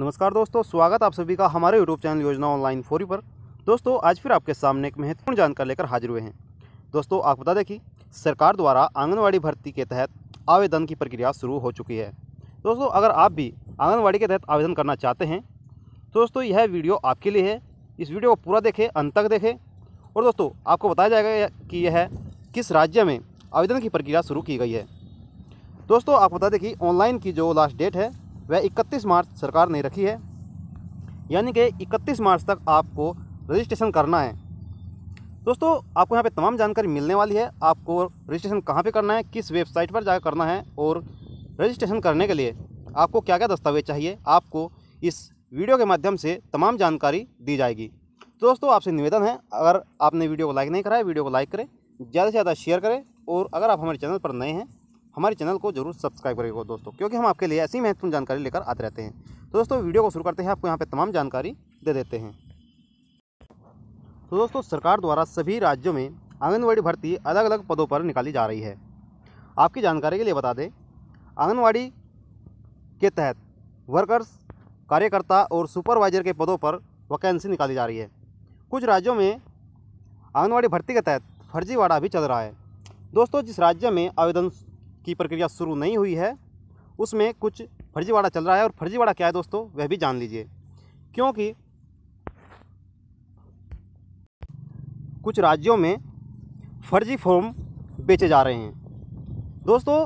नमस्कार दोस्तों स्वागत आप सभी का हमारे यूट्यूब चैनल योजना ऑनलाइन फोरी पर दोस्तों आज फिर आपके सामने एक महत्वपूर्ण जानकारी लेकर हाजिर हुए हैं दोस्तों आप बता दें कि सरकार द्वारा आंगनवाड़ी भर्ती के तहत आवेदन की प्रक्रिया शुरू हो चुकी है दोस्तों अगर आप भी आंगनवाड़ी के तहत आवेदन करना चाहते हैं तो दोस्तों यह वीडियो आपके लिए है इस वीडियो को पूरा देखें अंत तक देखें और दोस्तों आपको बताया जाएगा कि यह किस राज्य में आवेदन की प्रक्रिया शुरू की गई है दोस्तों आप बता दें कि ऑनलाइन की जो लास्ट डेट है वह 31 मार्च सरकार ने रखी है यानी कि 31 मार्च तक आपको रजिस्ट्रेशन करना है दोस्तों आपको यहाँ पे तमाम जानकारी मिलने वाली है आपको रजिस्ट्रेशन कहाँ पे करना है किस वेबसाइट पर जाकर करना है और रजिस्ट्रेशन करने के लिए आपको क्या क्या दस्तावेज चाहिए आपको इस वीडियो के माध्यम से तमाम जानकारी दी जाएगी तो दोस्तों आपसे निवेदन है अगर आपने वीडियो को लाइक नहीं करा है वीडियो को लाइक करें ज़्यादा से ज़्यादा शेयर करें और अगर आप हमारे चैनल पर नए हैं हमारे चैनल को जरूर सब्सक्राइब करेगा दोस्तों क्योंकि हम आपके लिए ऐसी महत्वपूर्ण जानकारी लेकर आते रहते हैं तो दोस्तों वीडियो को शुरू करते हैं आपको यहाँ पर तमाम जानकारी दे देते हैं तो दोस्तों सरकार द्वारा सभी राज्यों में आंगनबाड़ी भर्ती अलग अलग पदों पर निकाली जा रही है आपकी जानकारी के लिए बता दें आंगनवाड़ी के तहत वर्कर्स कार्यकर्ता और सुपरवाइजर के पदों पर वैकेंसी निकाली जा रही है कुछ राज्यों में आंगनबाड़ी भर्ती के तहत फर्जीवाड़ा भी चल रहा है दोस्तों जिस राज्य में आवेदन की प्रक्रिया शुरू नहीं हुई है उसमें कुछ फर्जीवाड़ा चल रहा है और फर्जीवाड़ा क्या है दोस्तों वह भी जान लीजिए क्योंकि कुछ राज्यों में फर्जी फॉर्म बेचे जा रहे हैं दोस्तों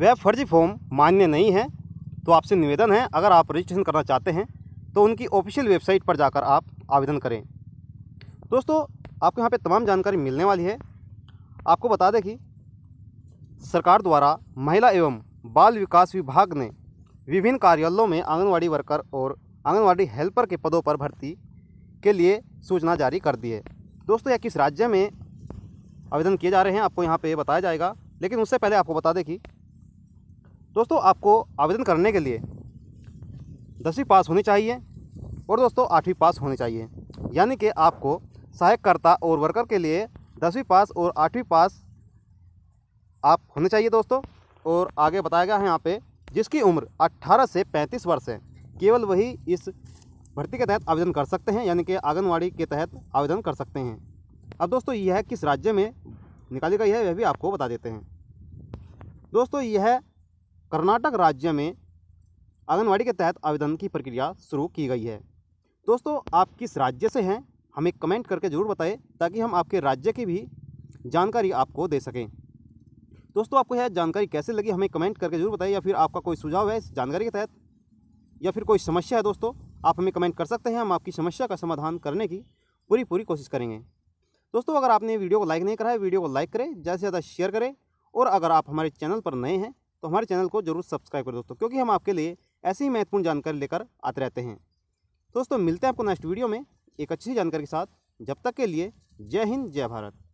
वह फर्जी फॉर्म मान्य नहीं है तो आपसे निवेदन है अगर आप रजिस्ट्रेशन करना चाहते हैं तो उनकी ऑफिशियल वेबसाइट पर जाकर आप आवेदन करें दोस्तों आपको यहाँ पे तमाम जानकारी मिलने वाली है आपको बता दें कि सरकार द्वारा महिला एवं बाल विकास विभाग ने विभिन्न कार्यालयों में आंगनवाड़ी वर्कर और आंगनवाड़ी हेल्पर के पदों पर भर्ती के लिए सूचना जारी कर दी है दोस्तों यह किस राज्य में आवेदन किए जा रहे हैं आपको यहाँ पे बताया जाएगा लेकिन उससे पहले आपको बता दें कि दोस्तों आपको आवेदन करने के लिए दसवीं पास होनी चाहिए और दोस्तों आठवीं पास होनी चाहिए यानी कि आपको सहायककर्ता और वर्कर के लिए दसवीं पास और आठवीं पास आप होने चाहिए दोस्तों और आगे बताया गया है यहाँ पे जिसकी उम्र 18 से 35 वर्ष है केवल वही इस भर्ती के तहत आवेदन कर सकते हैं यानी कि आंगनवाड़ी के तहत आवेदन कर सकते हैं अब दोस्तों यह है किस राज्य में निकाली गई है वह भी आपको बता देते हैं दोस्तों यह कर्नाटक राज्य में आंगनवाड़ी के तहत आवेदन की प्रक्रिया शुरू की गई है दोस्तों आप किस राज्य से हैं हमें कमेंट करके ज़रूर बताएं ताकि हम आपके राज्य की भी जानकारी आपको दे सकें दोस्तों आपको यह जानकारी कैसे लगी हमें कमेंट करके जरूर बताइए या फिर आपका कोई सुझाव है इस जानकारी के तहत या फिर कोई समस्या है दोस्तों आप हमें कमेंट कर सकते हैं हम आपकी समस्या का समाधान करने की पूरी पूरी कोशिश करेंगे दोस्तों अगर आपने वीडियो को लाइक नहीं करा है वीडियो को लाइक करें ज़्यादा से ज़्यादा शेयर करें और अगर आप हमारे चैनल पर नए हैं तो हमारे चैनल को जरूर सब्सक्राइब करें दोस्तों क्योंकि हम आपके लिए ऐसी ही महत्वपूर्ण जानकारी लेकर आते रहते हैं दोस्तों मिलते हैं आपको नेक्स्ट वीडियो में एक अच्छी जानकारी के साथ जब तक के लिए जय हिंद जय भारत